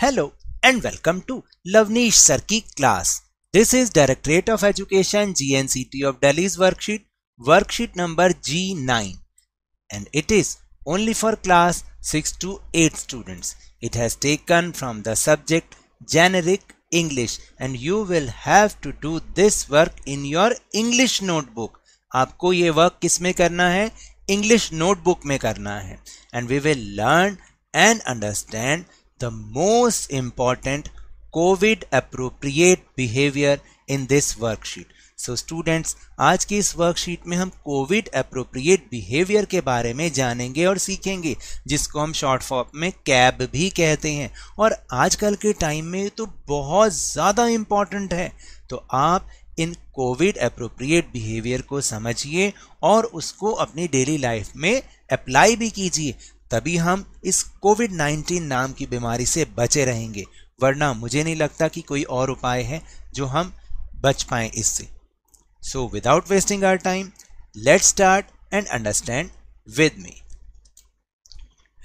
hello and welcome to Lovneesh sir की class this is directorate of education G of Delhi's worksheet worksheet number G nine and it is only for class six to eight students it has taken from the subject generic English and you will have to do this work in your English notebook आपको ये work किस में करना है English notebook में करना है and we will learn and understand the most important COVID appropriate behaviour in this worksheet so students आज की इस वर्कशीट में हम कोविड अप्रोप्रिएट बिहेवियर के बारे में जानेंगे और सीखेंगे जिसको हम शॉर्ट फॉर्म में कैब भी कहते हैं और आजकल के टाइम में तो बहुत ज़्यादा इम्पॉर्टेंट है तो आप इन कोविड अप्रोप्रिएट बिहेवियर को समझिए और उसको अपनी डेली लाइफ में अप्लाई भी कीजिए तभी हम इस कोविड 19 नाम की बीमारी से बचे रहेंगे वरना मुझे नहीं लगता कि कोई और उपाय है जो हम बच पाएँ इससे so without wasting our time let start and understand with me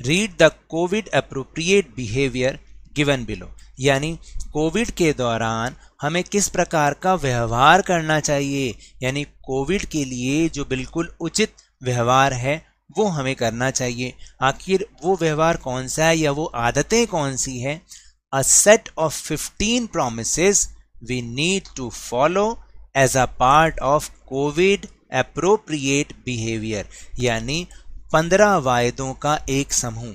read the COVID appropriate behaviour given below यानी कोविड के दौरान हमें किस प्रकार का व्यवहार करना चाहिए यानी कोविड के लिए जो बिल्कुल उचित व्यवहार है वो हमें करना चाहिए आखिर वो व्यवहार कौन सा है या वो आदतें कौन सी है a set of fifteen promise we need to follow as a part of COVID appropriate behaviour यानी पंद्रह वायदों का एक समूह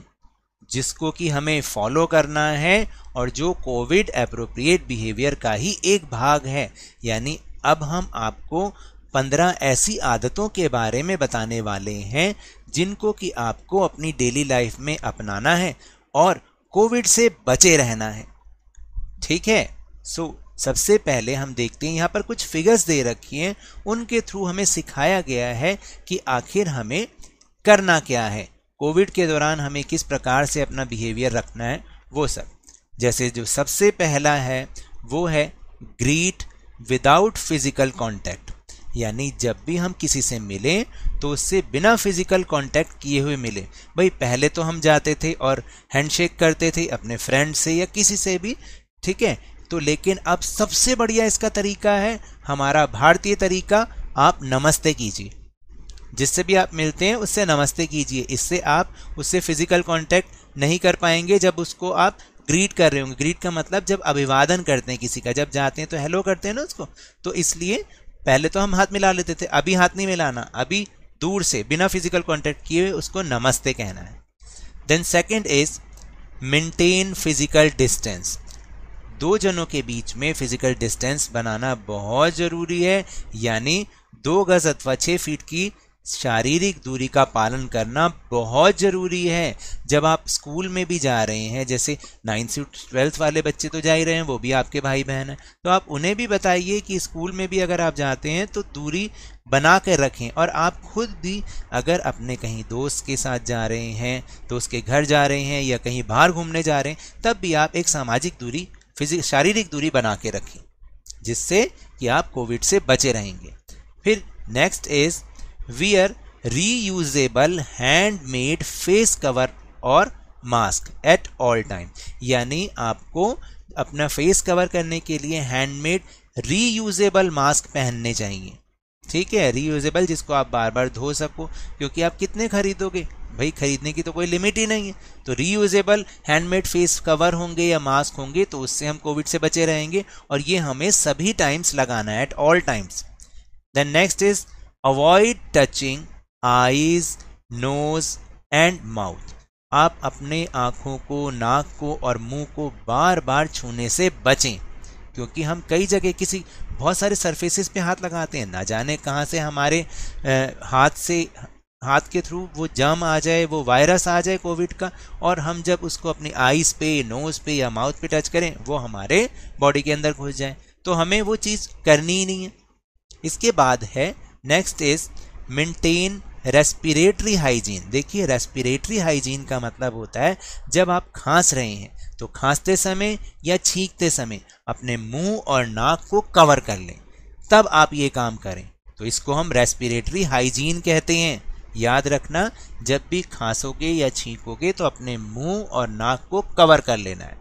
जिसको कि हमें फॉलो करना है और जो कोविड अप्रोप्रिएट बिहेवियर का ही एक भाग है यानी अब हम आपको पंद्रह ऐसी आदतों के बारे में बताने वाले हैं जिनको कि आपको अपनी डेली लाइफ में अपनाना है और कोविड से बचे रहना है ठीक है सो so, सबसे पहले हम देखते हैं यहाँ पर कुछ फिगर्स दे रखी हैं उनके थ्रू हमें सिखाया गया है कि आखिर हमें करना क्या है कोविड के दौरान हमें किस प्रकार से अपना बिहेवियर रखना है वो सब जैसे जो सबसे पहला है वो है ग्रीट विदाउट फिजिकल कॉन्टैक्ट यानी जब भी हम किसी से मिलें तो उससे बिना फिज़िकल कांटेक्ट किए हुए मिले भाई पहले तो हम जाते थे और हैंडशेक करते थे अपने फ्रेंड से या किसी से भी ठीक है तो लेकिन अब सबसे बढ़िया इसका तरीका है हमारा भारतीय तरीका आप नमस्ते कीजिए जिससे भी आप मिलते हैं उससे नमस्ते कीजिए इससे आप उससे फिज़िकल कांटेक्ट नहीं कर पाएंगे जब उसको आप ग्रीट कर रहे होंगे ग्रीट का मतलब जब अभिवादन करते हैं किसी का जब जाते हैं तो हेलो करते हैं ना उसको तो इसलिए पहले तो हम हाथ मिला लेते थे अभी हाथ नहीं मिलाना अभी दूर से बिना फिजिकल कॉन्टेक्ट किए हुए उसको नमस्ते कहना है then second is maintain physical distance दो जनों के बीच में फिजिकल डिस्टेंस बनाना बहुत ज़रूरी है यानी दो गज़ अथवा छः फीट की शारीरिक दूरी का पालन करना बहुत ज़रूरी है जब आप स्कूल में भी जा रहे हैं जैसे नाइन्थ से ट्वेल्थ वाले बच्चे तो जा ही रहे हैं वो भी आपके भाई बहन हैं तो आप उन्हें भी बताइए कि स्कूल में भी अगर आप जाते हैं तो दूरी बना कर रखें और आप खुद भी अगर अपने कहीं दोस्त के साथ जा रहे हैं तो उसके घर जा रहे हैं या कहीं बाहर घूमने जा रहे हैं तब भी आप एक सामाजिक दूरी फिजिक शारीरिक दूरी बना के रखें जिससे कि आप कोविड से बचे रहेंगे फिर next is wear reusable handmade face cover और मास्क एट ऑल टाइम यानी आपको अपना फेस कवर करने के लिए हैंडमेड रीयूजेबल मास्क पहनने चाहिए ठीक है रीयूजेबल जिसको आप बार बार धो सको क्योंकि आप कितने खरीदोगे भाई खरीदने की तो कोई लिमिट ही नहीं है तो रीयूजेबल हैंडमेड फेस कवर होंगे या मास्क होंगे तो उससे हम कोविड से बचे रहेंगे और ये हमें सभी टाइम्स लगाना है at all times then next is avoid touching eyes nose and mouth आप अपने आँखों को नाक को और मुंह को बार बार छूने से बचें क्योंकि हम कई जगह किसी बहुत सारे सरफेसेस पे हाथ लगाते हैं ना जाने कहाँ से हमारे आ, हाथ से हाथ के थ्रू वो जम आ जाए वो वायरस आ जाए कोविड का और हम जब उसको अपनी आईज पे नोज़ पे या माउथ पे टच करें वो हमारे बॉडी के अंदर घुस जाए तो हमें वो चीज़ करनी ही नहीं है इसके बाद है next is maintain respiratory hygiene देखिए रेस्पिरेटरी हाइजीन का मतलब होता है जब आप खांस रहे हैं तो खांसते समय या छींकते समय अपने मुंह और नाक को कवर कर लें तब आप ये काम करें तो इसको हम रेस्पिरेटरी हाइजीन कहते हैं याद रखना जब भी खांसोगे या छींकोगे तो अपने मुंह और नाक को कवर कर लेना है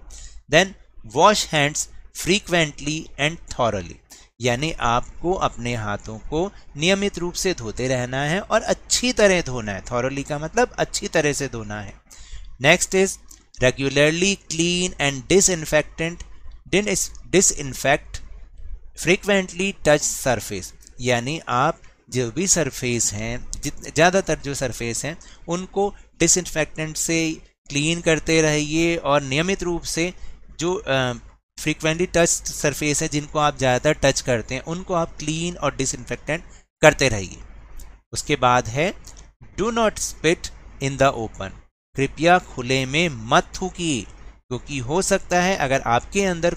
then wash hands frequently and thoroughly यानी आपको अपने हाथों को नियमित रूप से धोते रहना है और अच्छी तरह धोना है थॉरली का मतलब अच्छी तरह से धोना है next is regularly clean and dis dis disinfect frequently touch surface यानी आप जो भी सरफेस हैं ज़्यादातर जो सरफेस हैं उनको डिसइनफेक्टेंट से क्लीन करते रहिए और नियमित रूप से जो फ्रीक्वेंटली टच सरफेस है जिनको आप ज़्यादातर टच करते हैं उनको आप क्लीन और डिसइनफेक्टेंट करते रहिए उसके बाद है do not spit in the open कृपया खुले में मत थूकिए क्योंकि हो सकता है अगर आपके अंदर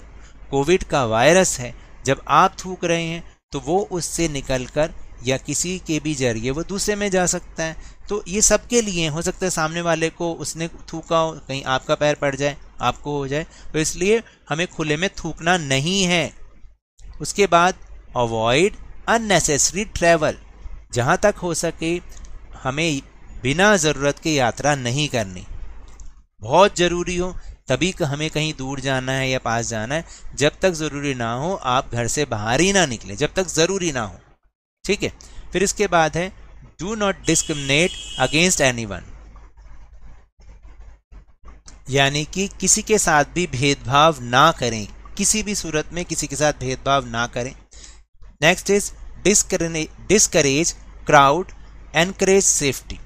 कोविड का वायरस है जब आप थूक रहे हैं तो वो उससे निकलकर या किसी के भी जरिए वो दूसरे में जा सकता है तो ये सबके लिए हो सकता है सामने वाले को उसने थूका हो कहीं आपका पैर पड़ जाए आपको हो जाए तो इसलिए हमें खुले में थूकना नहीं है उसके बाद अवॉइड अननेसेसरी ट्रैवल जहाँ तक हो सके हमें बिना ज़रूरत के यात्रा नहीं करनी बहुत ज़रूरी हो तभी हमें कहीं दूर जाना है या पास जाना है जब तक ज़रूरी ना हो आप घर से बाहर ही ना निकले जब तक ज़रूरी ना हो ठीक है फिर इसके बाद है do not discriminate against any यानी कि किसी के साथ भी भेदभाव ना करें किसी भी सूरत में किसी के साथ भेदभाव ना करें next is discourage crowd encourage safety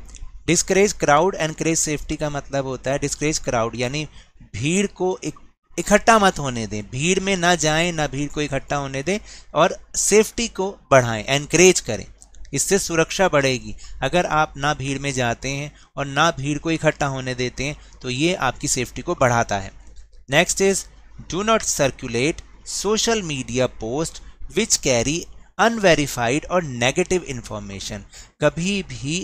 discourage crowd encourage safety का मतलब होता है डिस्करेज क्राउड यानी भीड़ को एक इकट्ठा मत होने दें भीड़ में ना जाएं ना भीड़ को इकट्ठा होने दें और सेफ्टी को बढ़ाएं एनकरेज करें इससे सुरक्षा बढ़ेगी अगर आप ना भीड़ में जाते हैं और ना भीड़ को इकट्ठा होने देते हैं तो ये आपकी सेफ्टी को बढ़ाता है next is do not circulate social media post which carry unverified और नेगेटिव इन्फॉर्मेशन कभी भी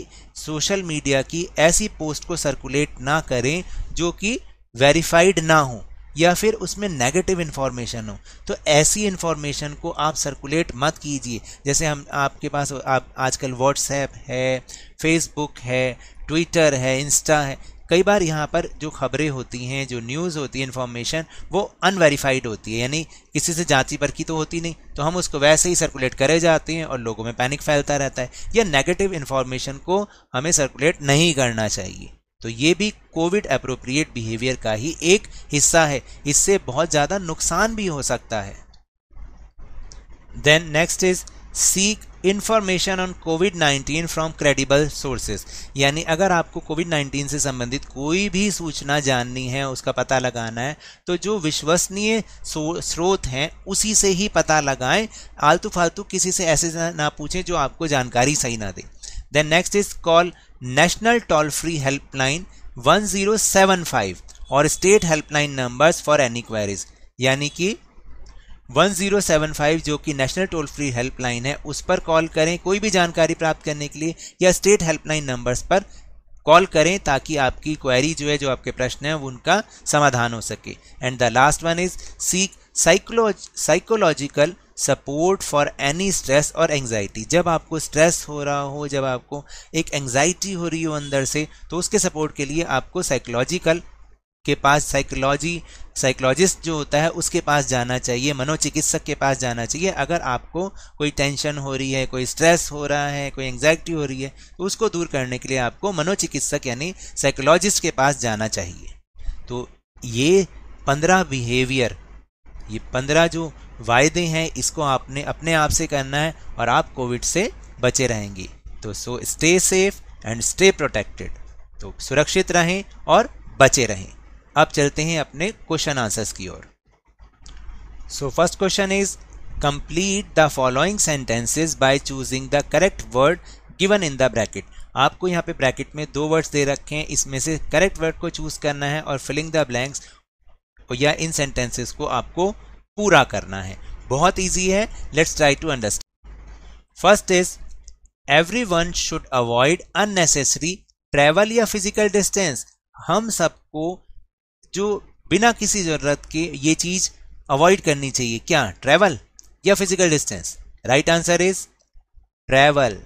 सोशल मीडिया की ऐसी पोस्ट को सर्कुलेट ना करें जो कि वेरीफाइड ना हो या फिर उसमें नेगेटिव इन्फॉर्मेशन हो तो ऐसी इन्फॉर्मेशन को आप सर्कुलेट मत कीजिए जैसे हम आपके पास आप आजकल व्हाट्सएप है फेसबुक है ट्विटर है इंस्टा है कई बार यहाँ पर जो खबरें होती हैं जो न्यूज़ होती है इन्फॉर्मेशन वो अनवेरीफाइड होती है यानी किसी से पर की तो होती नहीं तो हम उसको वैसे ही सर्कुलेट करे जाते हैं और लोगों में पैनिक फैलता रहता है या नेगेटिव इन्फॉर्मेशन को हमें सर्कुलेट नहीं करना चाहिए तो ये भी कोविड अप्रोप्रिएट बिहेवियर का ही एक हिस्सा है इससे बहुत ज़्यादा नुकसान भी हो सकता है then next is seek information on COVID 19 from credible sources यानी अगर आपको कोविड 19 से संबंधित कोई भी सूचना जाननी है उसका पता लगाना है तो जो विश्वसनीय स्रोत हैं उसी से ही पता लगाएं आलतू फालतू किसी से ऐसे ना पूछें जो आपको जानकारी सही ना दे then next is call national toll free helpline 1075 और state helpline numbers for any queries यानी कि 1075 जो कि नेशनल टोल फ्री हेल्पलाइन है उस पर कॉल करें कोई भी जानकारी प्राप्त करने के लिए या स्टेट हेल्पलाइन नंबर्स पर कॉल करें ताकि आपकी क्वेरी जो है जो आपके प्रश्न हैं उनका समाधान हो सके and the last one is seek psycholog psychological support for any stress और एंगजाइटी जब आपको स्ट्रेस हो रहा हो जब आपको एक एंगजाइटी हो रही हो अंदर से तो उसके सपोर्ट के लिए आपको साइकोलॉजिकल के पास साइकोलॉजी साइकोलॉजिस्ट जो होता है उसके पास जाना चाहिए मनोचिकित्सक के पास जाना चाहिए अगर आपको कोई टेंशन हो रही है कोई स्ट्रेस हो रहा है कोई एंगजाइटी हो रही है तो उसको दूर करने के लिए आपको मनोचिकित्सक यानी साइकोलॉजिस्ट के पास जाना चाहिए तो ये पंद्रह बिहेवियर ये पंद्रह जो वायदे हैं इसको आपने अपने आप से करना है और आप कोविड से बचे रहेंगी तो so stay safe and stay protected तो सुरक्षित रहें और बचे रहें अब चलते हैं अपने क्वेश्चन आंसर्स की ओर so first question is complete the following sentences by choosing the correct word given in the bracket आपको यहाँ पे ब्रैकेट में दो वर्ड्स दे रखे हैं इसमें से करेक्ट वर्ड को चूज करना है और फिलिंग द ब्लैंक्स या इन सेंटेंसेस को आपको पूरा करना है बहुत ईजी है let's try to understand first is everyone should avoid unnecessary travel या फिजिकल डिस्टेंस हम सबको जो बिना किसी ज़रूरत के ये चीज़ अवॉइड करनी चाहिए क्या ट्रेवल या physical distance right answer is travel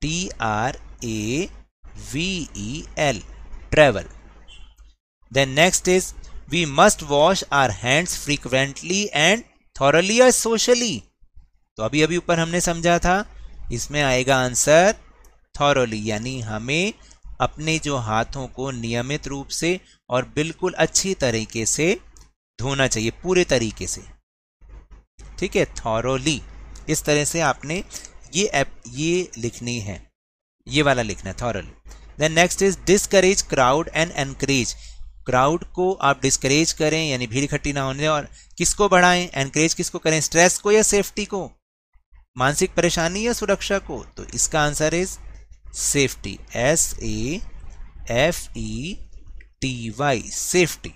T R A V E L travel then next is we must wash our hands frequently and thoroughly or socially तो अभी अभी ऊपर हमने समझा था इसमें आएगा आंसर थॉरली यानी हमें अपने जो हाथों को नियमित रूप से और बिल्कुल अच्छी तरीके से धोना चाहिए पूरे तरीके से ठीक है थॉरोली इस तरह से आपने ये एप ये लिखनी है ये वाला लिखना है thoroughly then next is discourage crowd and encourage crowd को आप डिस्करेज करें यानी भीड़ इकट्ठी ना होने और किसको बढ़ाएं एनकरेज किसको करें स्ट्रेस को या सेफ्टी को मानसिक परेशानी या सुरक्षा को तो इसका answer is safety S A F E T Y safety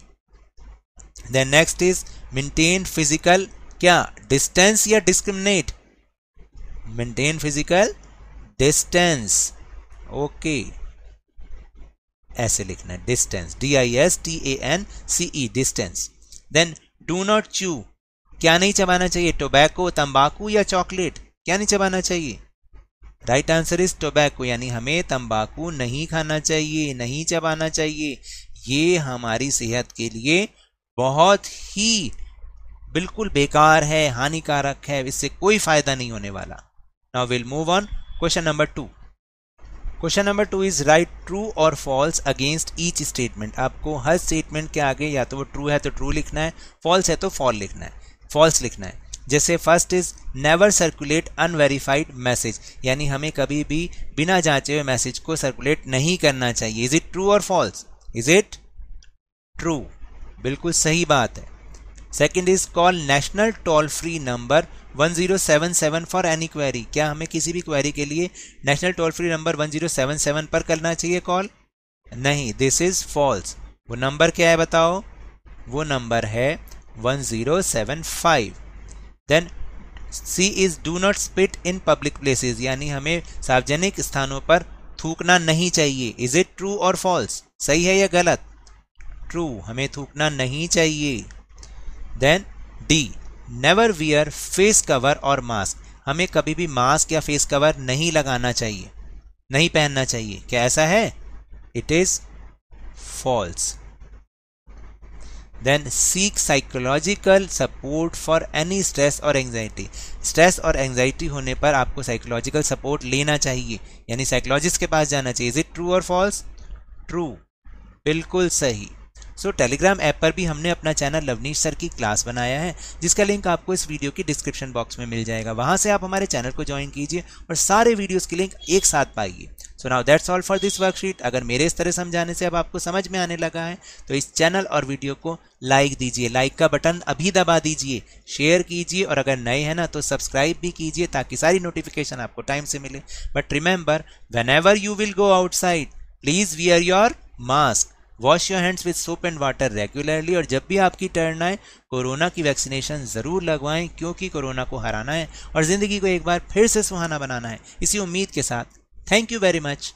then next is maintain physical क्या डिस्टेंस या discriminate maintain physical distance okay ऐसे लिखना है distance D I S T A N C E distance then do not chew क्या नहीं चबाना चाहिए tobacco तंबाकू या चॉकलेट क्या नहीं चबाना चाहिए राइट आंसर इज टोबैको यानी हमें तंबाकू नहीं खाना चाहिए नहीं चबाना चाहिए ये हमारी सेहत के लिए बहुत ही बिल्कुल बेकार है हानिकारक है इससे कोई फायदा नहीं होने वाला now will move on question number two question number two is write true और फॉल्स अगेंस्ट ईच स्टेटमेंट आपको हर स्टेटमेंट के आगे या तो वो ट्रू है तो ट्रू लिखना है फॉल्स है तो फॉल लिखना है फॉल्स लिखना है जैसे first is never circulate unverified message यानी हमें कभी भी बिना जांचे हुए मैसेज को सर्कुलेट नहीं करना चाहिए इज इट ट्रू और फॉल्स इज इट ट्रू बिल्कुल सही बात है second is call national toll free number one zero seven seven for any query क्या हमें किसी भी क्वेरी के लिए national toll free number one zero seven seven पर करना चाहिए कॉल नहीं दिस इज़ फॉल्स वो नंबर क्या है बताओ वो नंबर है one zero seven five then C is do not spit in public places यानी हमें सार्वजनिक स्थानों पर थूकना नहीं चाहिए इज़ इट ट्रू और फॉल्स सही है या गलत ट्रू हमें थूकना नहीं चाहिए then D never wear face cover और मास्क हमें कभी भी मास्क या फेस कवर नहीं लगाना चाहिए नहीं पहनना चाहिए क्या ऐसा है it is false then seek psychological support for any stress और एंग्जाइटी स्ट्रेस और एंग्जाइटी होने पर आपको साइकोलॉजिकल सपोर्ट लेना चाहिए यानी साइकोलॉजिस्ट के पास जाना चाहिए इज इट ट्रू और फॉल्स ट्रू बिल्कुल सही सो टेलीग्राम ऐप पर भी हमने अपना चैनल लवनीश सर की क्लास बनाया है जिसका लिंक आपको इस वीडियो की डिस्क्रिप्शन बॉक्स में मिल जाएगा वहाँ से आप हमारे चैनल को ज्वाइन कीजिए और सारे वीडियोज़ की लिंक एक साथ पाइए so now that's all for this worksheet अगर मेरे इस तरह समझाने से अब आपको समझ में आने लगा है तो इस चैनल और वीडियो को लाइक दीजिए लाइक का बटन अभी दबा दीजिए शेयर कीजिए और अगर नए हैं ना तो सब्सक्राइब भी कीजिए ताकि सारी नोटिफिकेशन आपको टाइम से मिले but remember whenever you will go outside please wear your mask wash your hands with soap and water regularly और जब भी आपकी टर्न आए कोरोना की वैक्सीनेशन ज़रूर लगवाएं क्योंकि कोरोना को हराना है और ज़िंदगी को एक बार फिर से सुहाना बनाना है इसी उम्मीद के साथ थैंक यू वेरी मच